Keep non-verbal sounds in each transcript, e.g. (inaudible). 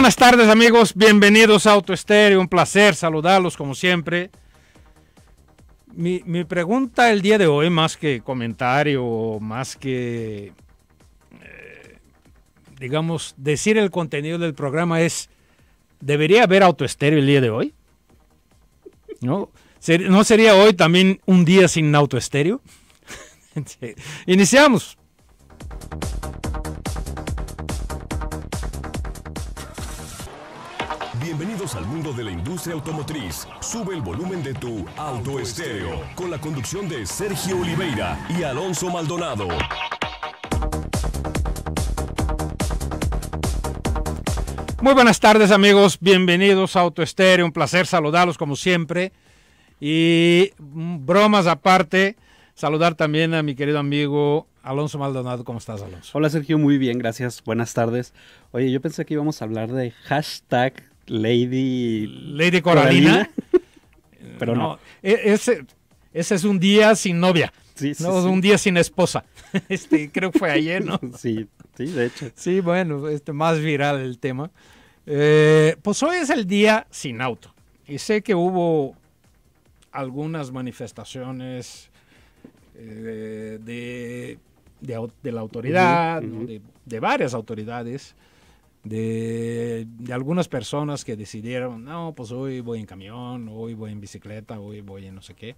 buenas tardes amigos, bienvenidos a Autoestéreo, un placer saludarlos como siempre. Mi, pregunta el día de hoy, más que comentario, más que, eh, digamos, decir el contenido del programa es, ¿debería haber autoestéreo el día de hoy? ¿No? ¿No sería hoy también un día sin autoestéreo? (laughs) Iniciamos. Bienvenidos al mundo de la industria automotriz. Sube el volumen de tu auto con la conducción de Sergio Oliveira y Alonso Maldonado. Muy buenas tardes amigos, bienvenidos a Auto un placer saludarlos como siempre. Y mm, bromas aparte, saludar también a mi querido amigo Alonso Maldonado, ¿cómo estás Alonso? Hola Sergio, muy bien, gracias, buenas tardes. Oye, yo pensé que íbamos a hablar de hashtag Lady. Lady Coralina. (laughs) Pero no. E-, ese, es un día sin novia. no, un día sin esposa. (laughs) Este, creo que fue ayer, ¿no? (laughs) Sí, sí, de hecho. Sí, bueno, este, más viral el tema. Eh, pues hoy es el día sin auto. Y sé que hubo algunas manifestaciones eh, de, la autoridad, De, de, varias autoridades de, algunas personas que decidieron, no, pues hoy voy en camión, hoy voy en bicicleta, hoy voy en no sé qué.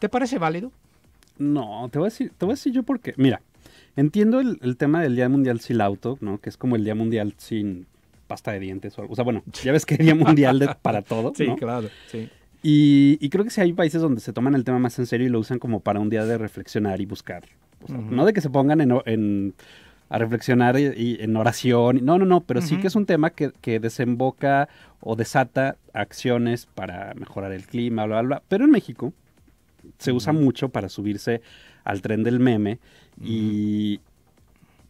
¿Te parece válido? No, te voy a decir, te voy a yo porque, mira, entiendo el, tema del Día Mundial sin auto, ¿no? Que es como el Día Mundial sin pasta de dientes o algo. O sea, bueno, ya ves que es Día Mundial (laughs) para todo. Sí, claro, sí. Y, y, creo que sí hay países donde se toman el tema más en serio y lo usan como para un día de reflexionar y buscar. No de que se pongan en a reflexionar y, en oración. No, no, no, pero sí que es un tema que, desemboca o desata acciones para mejorar el clima, bla, bla, bla. Pero en México se usa mucho para subirse al tren del meme y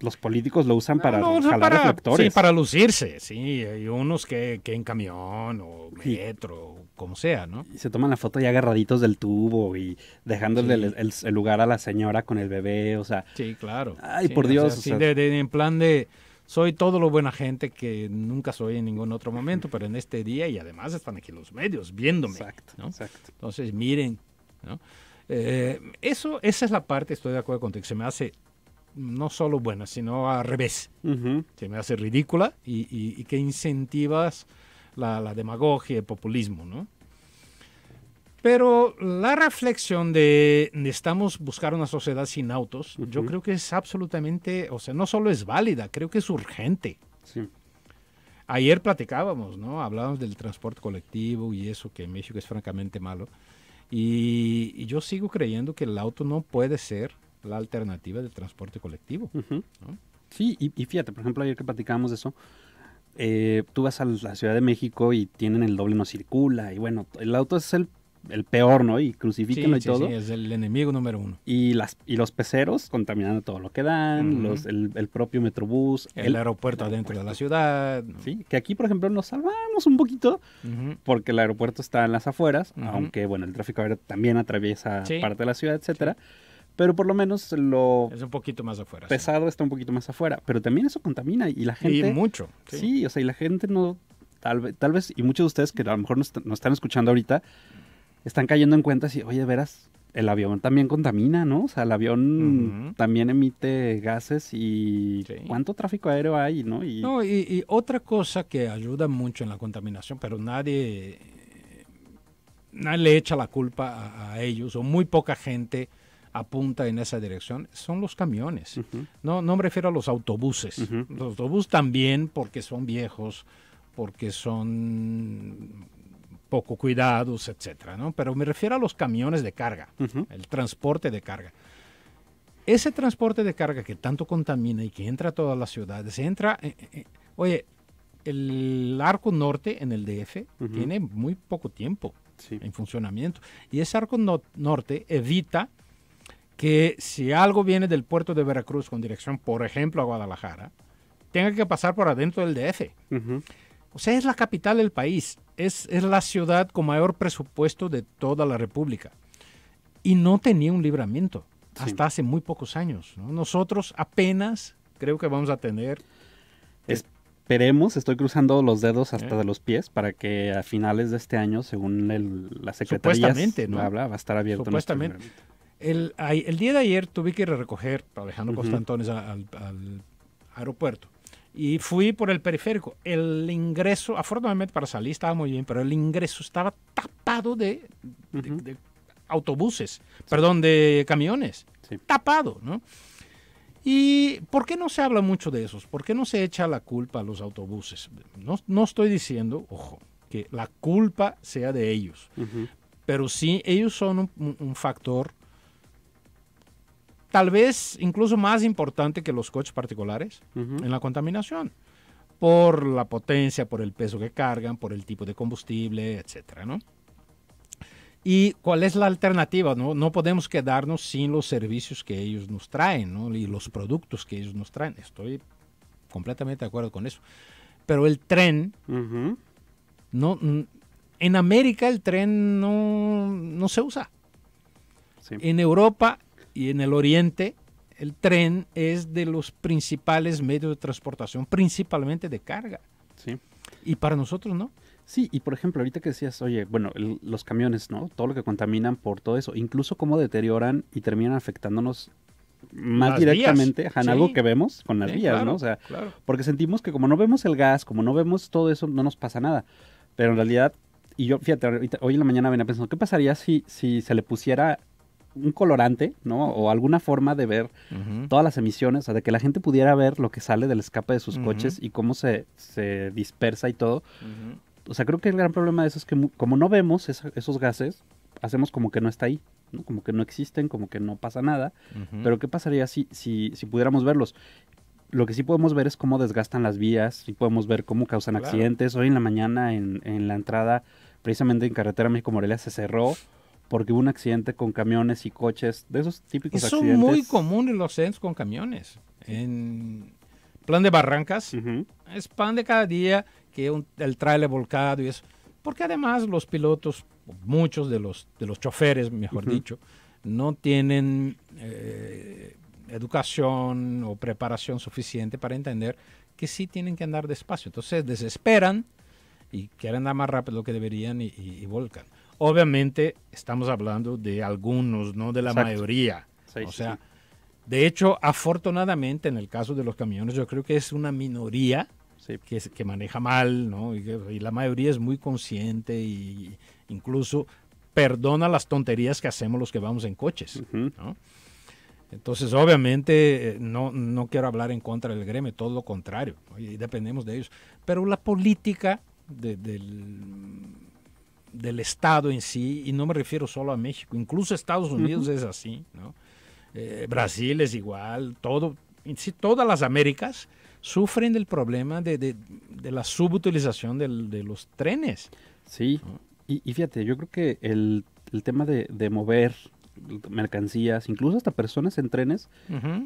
los políticos lo usan para jalar para, reflectores. Sí, para lucirse, sí. Hay unos que, que en camión o metro, como sea, ¿no? Y se toman la foto ya agarraditos del tubo y dejándole el, lugar a la señora con el bebé, o sea. Sí, claro. Ay, por Dios. en plan de soy todo lo buena gente que nunca soy en ningún otro momento, pero en este día y además están aquí los medios viéndome. Exacto. ¿no? exacto. Entonces, miren, ¿no? Eh, eso, esa es la parte, estoy de acuerdo contigo, que se me hace no solo buena, sino al revés. Se me hace ridícula y, y, y que incentivas la, demagogia, el populismo, ¿no? Pero la reflexión de necesitamos buscar una sociedad sin autos, yo creo que es absolutamente, o sea, no solo es válida, creo que es urgente. Sí. Ayer platicábamos, ¿no? Hablábamos del transporte colectivo y eso, que en México es francamente malo. Y, yo sigo creyendo que el auto no puede ser la alternativa del transporte colectivo. Sí, y, fíjate, por ejemplo, ayer que platicábamos de eso, eh, tú vas a la Ciudad de México y tienen el doble no circula y bueno, el auto es el, peor, ¿no? Y crucifíquenlo y todo. Sí, es el enemigo número uno. Y, las, y los peceros contaminando todo lo que dan, los, el, propio metrobús. El, aeropuerto adentro de la ciudad. Sí, que aquí, por ejemplo, nos salvamos un poquito porque el aeropuerto está en las afueras, aunque bueno, el tráfico aéreo también atraviesa parte de la ciudad, etcétera pero por lo menos lo... Es un poquito más afuera. Pesado está un poquito más afuera, pero también eso contamina y la gente... Y mucho. Sí, o sea, y la gente no... Tal, tal, vez, y muchos de ustedes que a lo mejor nos, están escuchando ahorita, están cayendo en cuenta si, oye, verás, el avión también contamina, ¿no? O sea, el avión también emite gases y cuánto tráfico aéreo hay, ¿no? Y... No, y, otra cosa que ayuda mucho en la contaminación, pero nadie, eh, nadie le echa la culpa a ellos, o muy poca gente apunta en esa dirección son los camiones. no, no me refiero a los autobuses. Los autobuses también porque son viejos, porque son poco cuidados, etcétera, ¿no? Pero me refiero a los camiones de carga, el transporte de carga. Ese transporte de carga que tanto contamina y que entra a todas las ciudades, entra, eh, eh, eh, oye, el arco norte en el DF tiene muy poco tiempo en funcionamiento y ese arco norte evita que si algo viene del puerto de Veracruz con dirección, por ejemplo, a Guadalajara, tenga que pasar por adentro del DF. O sea, es la capital del país, es, la ciudad con mayor presupuesto de toda la República. Y no tenía un libramiento hasta hace muy pocos años. Nosotros apenas creo que vamos a tener... esperemos, estoy cruzando los dedos hasta ¿Eh? de los pies para que a finales de este año, según el, la secretaría, ¿no? habla, va a estar abierto. Supuestamente. El, el día de ayer tuve que ir a recoger a Alejandro uh al, aeropuerto y fui por el periférico. El ingreso, afortunadamente para salir estaba muy bien, pero el ingreso estaba tapado de, autobuses, perdón, de camiones. Tapado, ¿no? ¿Y por qué no se habla mucho de esos? ¿Por qué no se echa la culpa a los autobuses? No, estoy diciendo, ojo, que la culpa sea de ellos, pero sí ellos son un, un factor tal vez incluso más importante que los coches particulares en la contaminación, por la potencia, por el peso que cargan, por el tipo de combustible, etcétera, ¿no? ¿Y cuál es la alternativa? No, no podemos quedarnos sin los servicios que ellos nos traen ¿no? y los productos que ellos nos traen. Estoy completamente de acuerdo con eso. Pero el tren, no, en América el tren no, no se usa. En Europa y en el oriente el tren es de los principales medios de transportación, principalmente de carga. Sí. Y para nosotros no. Sí, y por ejemplo, ahorita que decías, oye, bueno, los camiones, ¿no? Todo lo que contaminan por todo eso, incluso cómo deterioran y terminan afectándonos más directamente algo que vemos con las vías, ¿no? O sea, porque sentimos que como no vemos el gas, como no vemos todo eso, no nos pasa nada. Pero en realidad, y yo, fíjate, hoy en la mañana venía pensando, ¿qué pasaría si, si se le pusiera un colorante, ¿no? O alguna forma de ver todas las emisiones, o sea, de que la gente pudiera ver lo que sale del escape de sus coches y cómo se, se dispersa y todo. O sea, creo que el gran problema de eso es que como no vemos esos gases, hacemos como que no está ahí, ¿no? Como que no existen, como que no pasa nada. Pero ¿qué pasaría si, si, si pudiéramos verlos? lo que sí podemos ver es cómo desgastan las vías, y podemos ver cómo causan accidentes. Hoy en la mañana en, en, la entrada, precisamente en carretera México Morelia, se cerró porque hubo un accidente con camiones y coches, de esos típicos Eso accidentes. Son muy comunes los accidentes con camiones. En plan de barrancas, es pan de cada día que un, el trailer volcado y eso. Porque además los pilotos, muchos de los, de los choferes, mejor dicho, no tienen eh, educación o preparación suficiente para entender que sí tienen que andar despacio. Entonces desesperan y quieren andar más rápido lo que deberían y volcan. Obviamente estamos hablando de algunos, no de la mayoría. o sea, de hecho, afortunadamente en el caso de los camiones, yo creo que es una minoría que, maneja mal, ¿no? Y, la mayoría es muy consciente y incluso perdona las tonterías que hacemos los que vamos en coches, Entonces, obviamente, eh, no, no quiero hablar en contra del gremio, todo lo contrario, y dependemos de ellos. Pero la política de, del del Estado en sí, y no me refiero solo a México, incluso Estados Unidos es así, ¿no? Eh, Brasil es igual, todo, en sí, todas las Américas sufren del problema de, la subutilización de los trenes. Sí, y, fíjate, yo creo que el, tema de, mover mercancías, incluso hasta personas en trenes,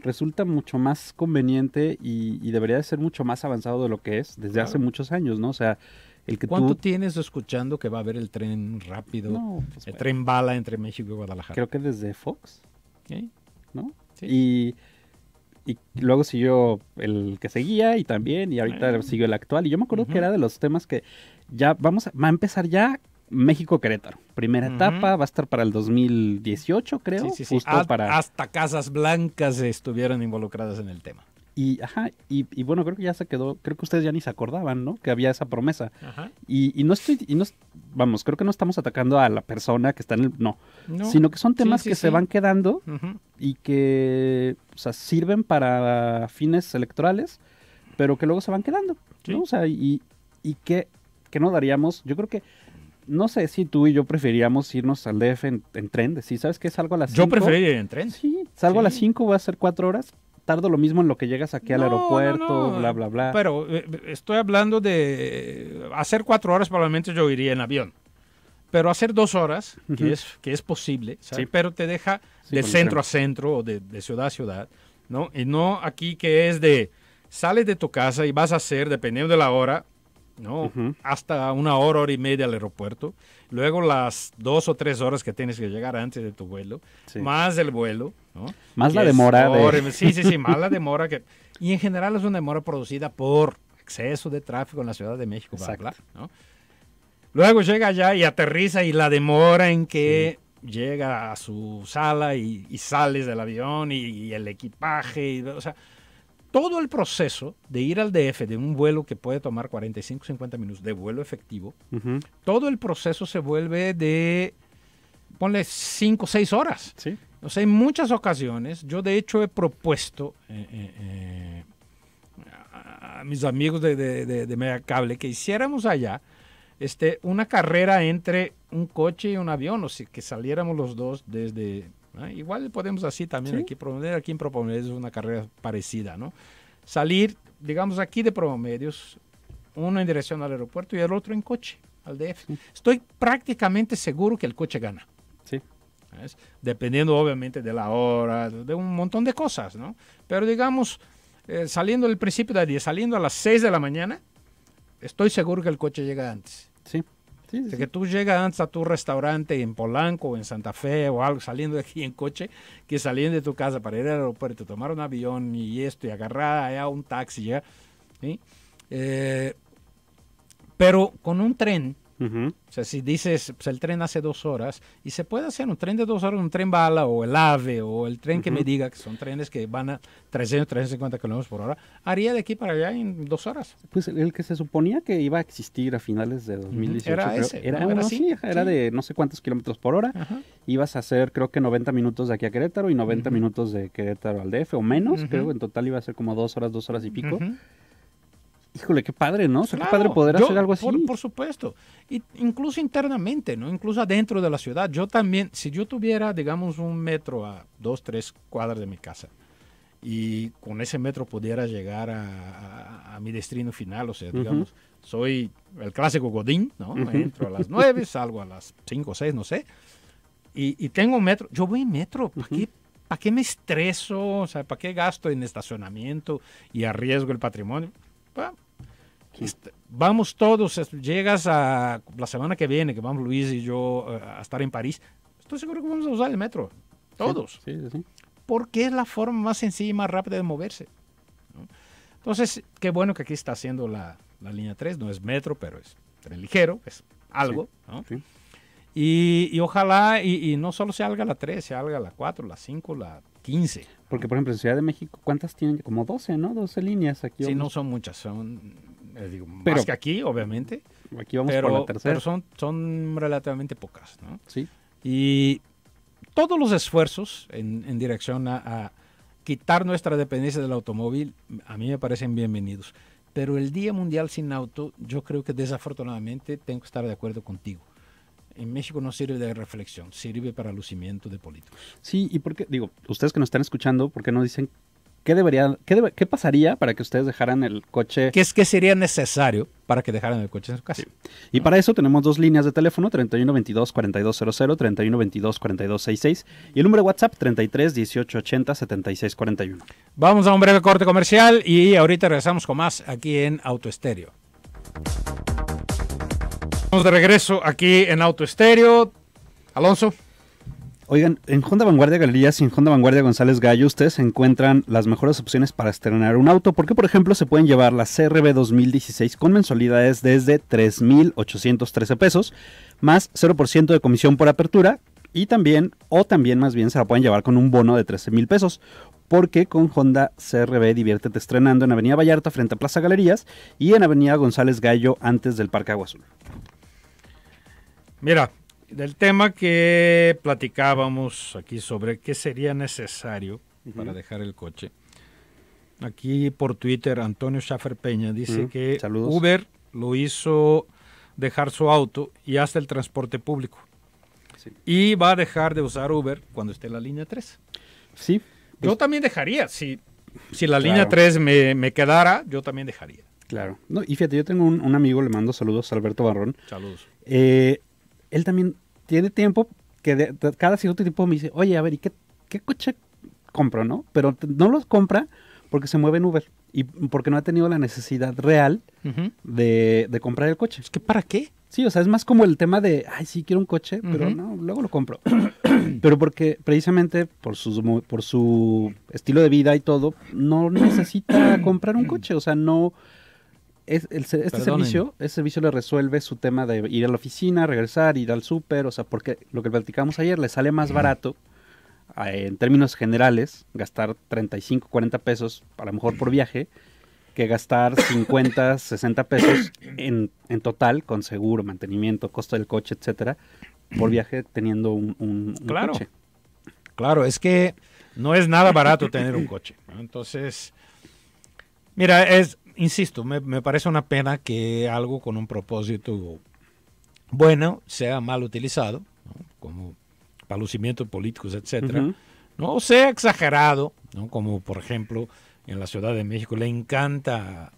resulta mucho más conveniente y, debería de ser mucho más avanzado de lo que es desde hace muchos años, ¿no? O sea, ¿Cuánto tienes escuchando que va a haber el tren rápido, pues el tren bala entre México y Guadalajara? Creo que desde Fox. ¿No? Y, luego siguió el que seguía y también, y ahorita ah. siguió el actual. Y yo me acuerdo que era de los temas que ya vamos a, va a empezar ya México-Querétaro. Primera etapa va a estar para el 2018, creo. para... Hasta Casas Blancas estuvieron involucradas en el tema y, ajá, y, bueno, creo que ya se quedó, creo que ustedes ya ni se acordaban, ¿no? Que había esa promesa. Ajá. Y, no estoy, y no, vamos, creo que no estamos atacando a la persona que está en el, no, sino que son temas que se van quedando y que, o sea, sirven para fines electorales, pero que luego se van quedando, ¿no? O sea, y, y que, que no daríamos, yo creo que no sé si tú y yo preferiríamos irnos al DF en, tren. Si sabes que salgo a las 5. Yo preferiría ir en tren. Sí, salgo a las 5, voy a hacer 4 horas tardo lo mismo en lo que llegas aquí al aeropuerto, bla, bla, bla. Pero eh, estoy hablando de hacer cuatro horas probablemente yo iría en avión. Pero hacer dos horas, que, es, que es posible, pero te deja de centro a centro o de, de, ciudad a ciudad, ¿no? Y no aquí que es de, sales de tu casa y vas a hacer, dependiendo de la hora, ¿no? Hasta una hora, hora y media al aeropuerto. Luego las dos o tres horas que tienes que llegar antes de tu vuelo. Más el vuelo, Más la demora. Sí, sí, sí, (laughs) más la demora. que Y en general es una demora producida por exceso de tráfico en la Ciudad de México. Luego llega allá y aterriza y la demora en que... Llega a su sala y, sales del avión y, el equipaje, y, o sea, todo el proceso de ir al DF de un vuelo que puede tomar 45, 50 minutos de vuelo efectivo, todo el proceso se vuelve de, ponle 5, 6 horas. Sí. O sea, en muchas ocasiones, yo de hecho he propuesto eh, eh, eh, a mis amigos de, de, de, que hiciéramos allá este, una carrera entre un coche y un avión, o sea, que saliéramos los dos desde Igual podemos así también aquí promover, aquí en promedios es una carrera parecida, ¿no? Salir, digamos, aquí de promedios uno en dirección al aeropuerto y el otro en coche, al DF. Estoy prácticamente seguro que el coche gana. Sí. Dependiendo, obviamente, de la hora, de un montón de cosas, ¿no? Pero digamos, eh, saliendo del principio del día, saliendo a las 6 de la mañana, estoy seguro que el coche llega antes. Sí que tú llegas antes a tu restaurante en Polanco o en Santa Fe o algo, saliendo de aquí en coche, que saliendo de tu casa para ir al aeropuerto, tomar un avión y esto, y agarrar allá un taxi, eh, pero con un tren, o sea, si dices, pues, el tren hace dos horas, y se puede hacer un tren de dos horas, un tren bala o el AVE o el tren que me diga, que son trenes que van a 300, 350 kilómetros por hora, haría de aquí para allá en dos horas. Pues el que se suponía que iba a existir a finales de 2018. Era Era, de no sé cuántos kilómetros por hora. Ibas a hacer, creo que 90 minutos de aquí a Querétaro y 90 minutos de Querétaro al DF o menos, creo. En total iba a ser como dos horas, dos horas y pico. Híjole, qué padre, ¿no? qué padre poder hacer algo así. Por, supuesto. Y incluso internamente, ¿no? Incluso adentro de la ciudad. Yo también, si yo tuviera, digamos, un metro a dos, tres cuadras de mi casa y con ese metro pudiera llegar a, mi destino final, o sea, digamos, soy el clásico Godín, ¿no? Entro a las (laughs) nueve, salgo a las cinco o seis, no sé. Y, tengo un metro. Yo voy en metro. ¿Para qué ¿para qué me estreso? O sea, ¿para qué gasto en estacionamiento y arriesgo el patrimonio? Este, vamos todos, llegas a la semana que viene, que vamos Luis y yo eh, a estar en París, estoy seguro que vamos a usar el metro, todos. porque es la forma más sencilla y más rápida de moverse. Entonces, qué bueno que aquí está haciendo la, la, línea 3, no es metro, pero es ligero, es algo. Y, ojalá, y, no solo se haga la 3, se haga la 4, la 5, la 15. Porque, por ejemplo, en Ciudad de México, ¿cuántas tienen? Como 12, ¿no? 12 líneas aquí. Sí, no son muchas, son eh, pero, más que aquí, obviamente. Aquí vamos pero, la tercera. Pero son, son relativamente pocas, ¿no? Sí. Y todos los esfuerzos en, dirección a, a, quitar nuestra dependencia del automóvil, a mí me parecen bienvenidos. Pero el Día Mundial sin Auto, yo creo que desafortunadamente tengo que estar de acuerdo contigo. En México no sirve de reflexión, sirve para lucimiento de políticos. Sí, y porque, digo, ustedes que nos están escuchando, ¿por qué no dicen ¿Qué, debería, qué, pasaría para que ustedes dejaran el coche? ¿Qué es que sería necesario para que dejaran el coche en su casa? Y para eso tenemos dos líneas de teléfono, 3122-4200, 3122-4266 y el número de WhatsApp 33 7641. Vamos a un breve corte comercial y ahorita regresamos con más aquí en Autoestéreo. Estamos de regreso aquí en Autoestéreo. Alonso. Oigan, en Honda Vanguardia Galerías y en Honda Vanguardia González Gallo ustedes encuentran las mejores opciones para estrenar un auto, porque por ejemplo se pueden llevar la CRB 2016 con mensualidades desde 3.813 pesos, más 0% de comisión por apertura, y también, o también más bien se la pueden llevar con un bono de 13.000 pesos, porque con Honda CRB diviértete estrenando en Avenida Vallarta frente a Plaza Galerías y en Avenida González Gallo antes del Parque Agua Azul. Mira, del tema que platicábamos aquí sobre qué sería necesario para dejar el coche. Aquí por Twitter Antonio Schaffer Peña dice que Uber lo hizo dejar su auto y hasta el transporte público. Y va a dejar de usar Uber cuando esté en la línea 3. Sí. yo pues también dejaría. Si, si la línea 3 me, quedara, yo también dejaría. Claro. No, y fíjate, yo tengo un, un, amigo, le mando saludos, Alberto Barrón. Saludos. Eh, él también tiene tiempo que cada cierto tiempo me dice, oye, a ver, ¿y qué, coche compro, no? Pero no los compra porque se mueve en Uber y porque no ha tenido la necesidad real de, comprar el coche. ¿Es que para qué? Sí, o sea, es más como el tema de, ay, sí, quiero un coche, pero no, luego lo compro. (coughs) pero porque precisamente por, por su estilo de vida y todo, no necesita comprar un coche, o sea, no este servicio, este servicio le resuelve su tema de ir a la oficina, regresar, ir al súper, o sea, porque lo que platicamos ayer, le sale más barato en términos generales, gastar 35, 40 pesos, a lo mejor por viaje, que gastar 50, 60 (coughs) pesos en, total, con seguro, mantenimiento, costo del coche, etcétera, por (coughs) viaje teniendo un, claro. coche. Claro, es que no es nada barato tener un coche. Entonces, mira, es insisto, me, parece una pena que algo con un propósito bueno sea mal utilizado, como palucimientos políticos, etc. ¿no? o sea exagerado, como por ejemplo en la Ciudad de México le encanta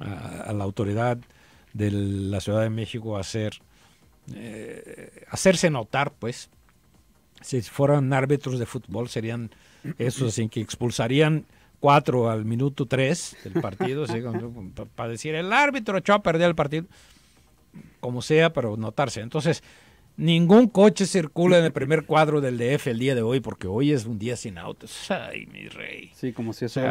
a, la autoridad de la Ciudad de México hacer eh, hacerse notar, pues, si fueran árbitros de fútbol serían esos en que expulsarían 4 al minuto 3 del partido, para decir el árbitro echó a perder el partido, como sea, pero notarse. Entonces, ningún coche circula en el primer cuadro del DF el día de hoy, porque hoy es un día sin autos. Ay, mi rey. Sí, como si eso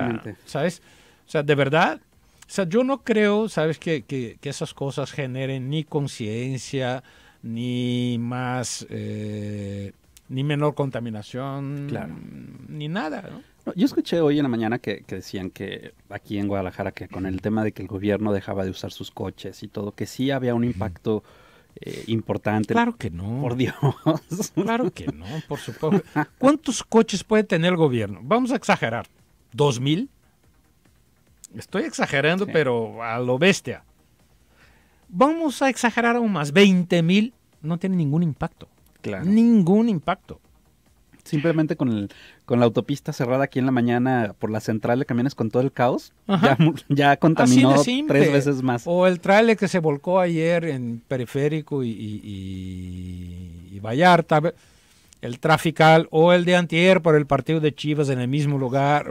¿Sabes? O sea, de verdad, o sea, yo no creo, ¿sabes?, que, que, que esas cosas generen ni conciencia, ni más, eh, ni menor contaminación, ni nada, ¿no? Yo escuché hoy en la mañana que, decían que aquí en Guadalajara, que con el tema de que el gobierno dejaba de usar sus coches y todo, que sí había un impacto eh, importante. Claro que no. Por Dios. Claro que no, por supuesto. ¿Cuántos coches puede tener el gobierno? Vamos a exagerar. ¿Dos mil? Estoy exagerando, pero a lo bestia. Vamos a exagerar aún más. Veinte mil no tiene ningún impacto. Claro. Ningún impacto simplemente con, el, con la autopista cerrada aquí en la mañana por la central de camiones con todo el caos, ya, ya, contaminó tres veces más. O el trailer que se volcó ayer en Periférico y, Vallarta el trafical o el de antier por el partido de Chivas en el mismo lugar.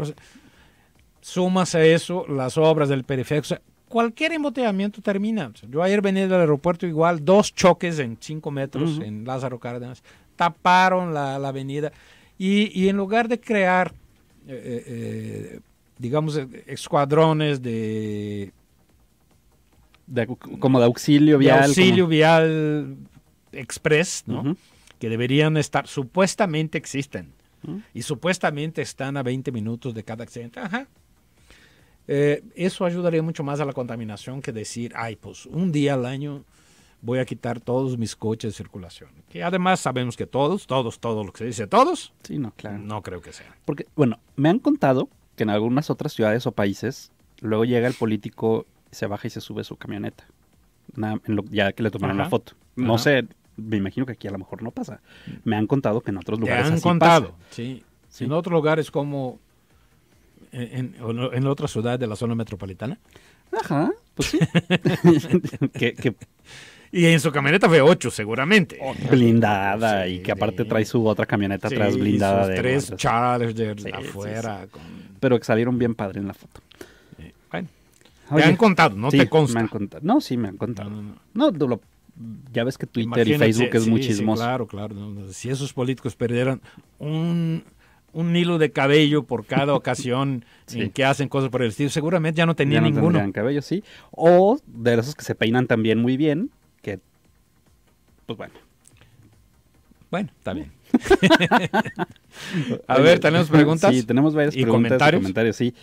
sumas a eso las obras del periférico. cualquier emboteamiento termina. yo ayer venía del aeropuerto igual, dos choques en cinco metros en Lázaro Cárdenas taparon la, avenida y, en lugar de crear, eh, eh, eh, digamos, escuadrones de, como de auxilio vial. auxilio vial express, ¿no? Que deberían estar, supuestamente existen. Y supuestamente están a 20 minutos de cada accidente. Ajá, eso ayudaría mucho más a la contaminación que decir, ay, pues un día al año voy a quitar todos mis coches de circulación. Que además sabemos que todos, todos, todos, lo que se dice todos. Sí, no, claro. No creo que sea. Porque, bueno, me han contado que en algunas otras ciudades o países, luego llega el político, se baja y se sube su camioneta. ya que le tomaron la foto. No sé, me imagino que aquí a lo mejor no pasa. Me han contado que en otros lugares. Me han contado, Sí. En otros lugares como en, en, ciudad otras de la zona metropolitana. Ajá, pues sí. (laughs) (laughs) que, que y en su camioneta fue 8 seguramente. Oh, (laughs) blindada, y que aparte trae su otra camioneta atrás blindada. de tres Chargers afuera. Pero que salieron bien padre en la foto. Bueno. han contado, no te consta. Me han contado. No, sí, me han contado. No, ya ves que Twitter y Facebook es muchísimo chismoso. claro, claro. Si esos políticos perdieran un hilo de cabello por cada (laughs) ocasión en que hacen cosas por el estilo. Seguramente ya no tenía ya ninguno. cabello, sí. O de esos que se peinan también muy bien, pues bueno. Bueno, también. (laughs) a ver, tenemos preguntas. Sí, tenemos varias preguntas y comentarios. Sí.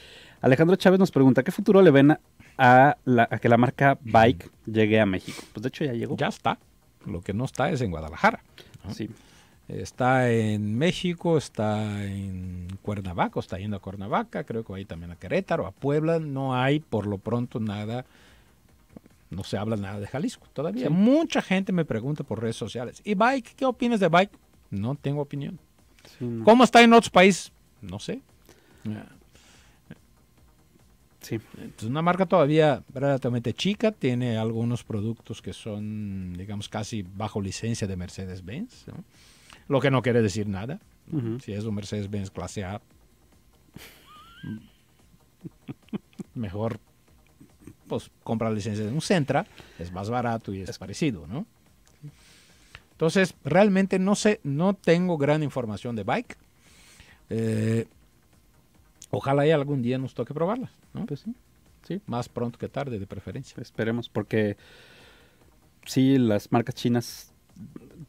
Alejandro Chávez nos pregunta, ¿qué futuro le ven a, la, que la marca Bike llegue a México? Pues de hecho ya llegó. Ya está. Lo que no está es en Guadalajara. Sí. Está en México, está en Cuernavaca, está yendo a Cuernavaca, creo que va ahí también a Querétaro, a Puebla. No hay por lo pronto nada no se habla nada de Jalisco todavía. Mucha gente me pregunta por redes sociales, ¿y Bike? ¿Qué opinas de Bike? No tengo opinión. ¿Cómo está en otros países? No sé. Sí. Es una marca todavía relativamente chica, tiene algunos productos que son, digamos, casi bajo licencia de Mercedes-Benz, lo que no quiere decir nada. Si es un Mercedes-Benz clase A, (laughs) mejor pues compra la licencia de un Centra, es más barato y es parecido, ¿no? Entonces, realmente no sé, no tengo gran información de bike. Eh, ojalá y algún día nos toque probarla, ¿no? Pues sí. sí. Más pronto que tarde, de preferencia. Esperemos, porque sí, las marcas chinas,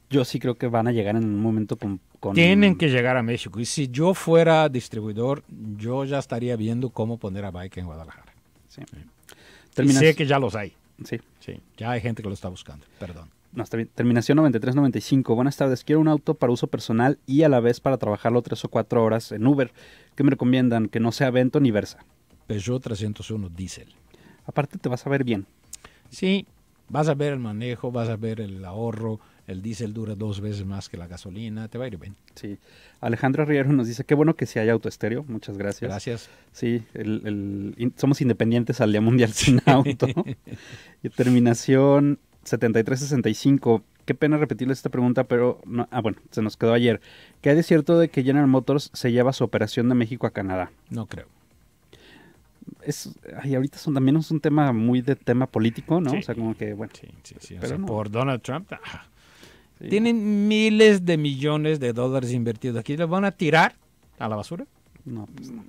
yo sí creo que van a llegar en un momento con, Tienen que llegar a México. Y si yo fuera distribuidor, yo ya estaría viendo cómo poner a bike en Guadalajara. sí sé que ya los hay. Sí. Sí, ya hay gente que lo está buscando. Perdón. No, está bien. Terminación 9395. Buenas tardes. Quiero un auto para uso personal y a la vez para trabajarlo tres o cuatro horas en Uber. ¿Qué me recomiendan? Que no sea Vento ni Versa. Peugeot 301 Diesel. Aparte te vas a ver bien. Sí, vas a ver el manejo, vas a ver el ahorro, el diésel dura dos veces más que la gasolina, te va a ir bien. Sí. Alejandro Riero nos dice, qué bueno que sí hay autoestéreo, muchas gracias. Gracias. Sí, somos independientes al Día Mundial sin (laughs) auto. y terminación 7365. Qué pena repetirles esta pregunta, pero... ah, bueno, se nos quedó ayer. ¿Qué hay de cierto de que General Motors se lleva su operación de México a Canadá? No creo es ay, ahorita son también es un tema muy de tema político, ¿no? o sea, como que bueno. Sí, sí, sí. por Donald Trump. Ah, tienen miles de millones de dólares invertidos. ¿Aquí los van a tirar a la basura? No, pues no.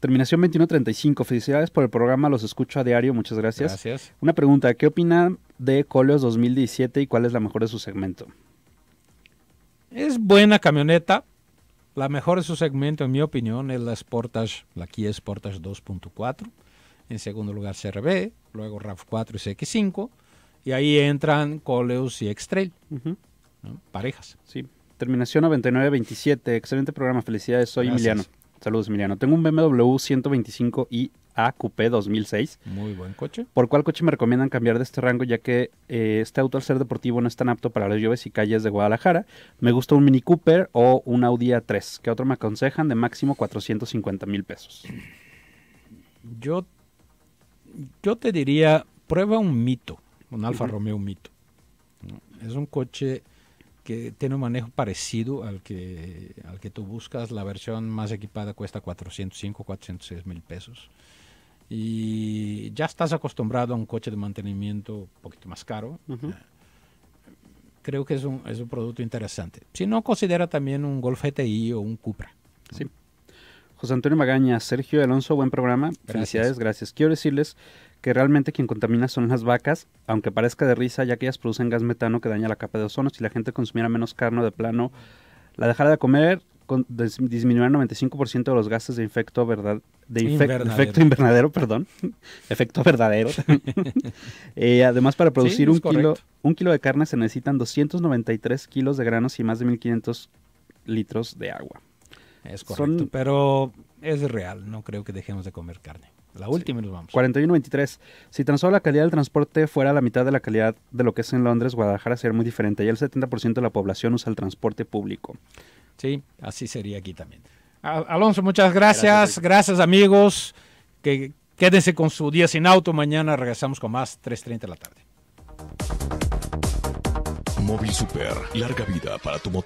Terminación 2135. Felicidades por el programa. Los escucho a diario. Muchas gracias. Gracias. Una pregunta. ¿Qué opina de Coleos 2017 y cuál es la mejor de su segmento? Es buena camioneta. La mejor de su segmento, en mi opinión, es la Sportage, la Kia Sportage 2.4. En segundo lugar, CRB, luego RAV4 y CX5. Y ahí entran Coleus y Extrail, parejas. Sí. Terminación 27 Excelente programa. Felicidades. Soy Emiliano. Saludos, Emiliano. Tengo un BMW 125i a Coupé 2006. Muy buen coche. ¿Por cuál coche me recomiendan cambiar de este rango? Ya que eh, este auto al ser deportivo no es tan apto para las lluvias y calles de Guadalajara. Me gusta un Mini Cooper o un Audi A3. ¿Qué otro me aconsejan? De máximo 450 mil pesos. Yo, yo te diría, prueba un mito un Alfa Romeo Mito. Es un coche que tiene un manejo parecido al que, al que tú buscas. La versión más equipada cuesta 405, 406 mil pesos. Y ya estás acostumbrado a un coche de mantenimiento un poquito más caro. Creo que es un, es un producto interesante. Si no, considera también un Golf GTI o un Cupra. Sí. José Antonio Magaña, Sergio Alonso, buen programa. Gracias. Felicidades, gracias. Quiero decirles que realmente quien contamina son las vacas, aunque parezca de risa, ya que ellas producen gas metano que daña la capa de ozono. Si la gente consumiera menos carne de plano, la dejara de comer, disminuiría el 95% de los gases de efecto verdad de efecto invernadero, (laughs) perdón, efecto verdadero. y (laughs) eh, además, para producir un kilo un kilo de carne se necesitan 293 kilos de granos y más de 1.500 litros de agua. Es correcto, pero es real. No creo que dejemos de comer carne. La última y nos vamos. 41.23. Si tan solo la calidad del transporte fuera la mitad de la calidad de lo que es en Londres, Guadalajara sería muy diferente. y el 70% de la población usa el transporte público. Sí, así sería aquí también. Alonso, muchas gracias. Gracias, amigos. Que quédense con su día sin auto. Mañana regresamos con más 3.30 de la tarde. Móvil Super, larga vida para tu motor.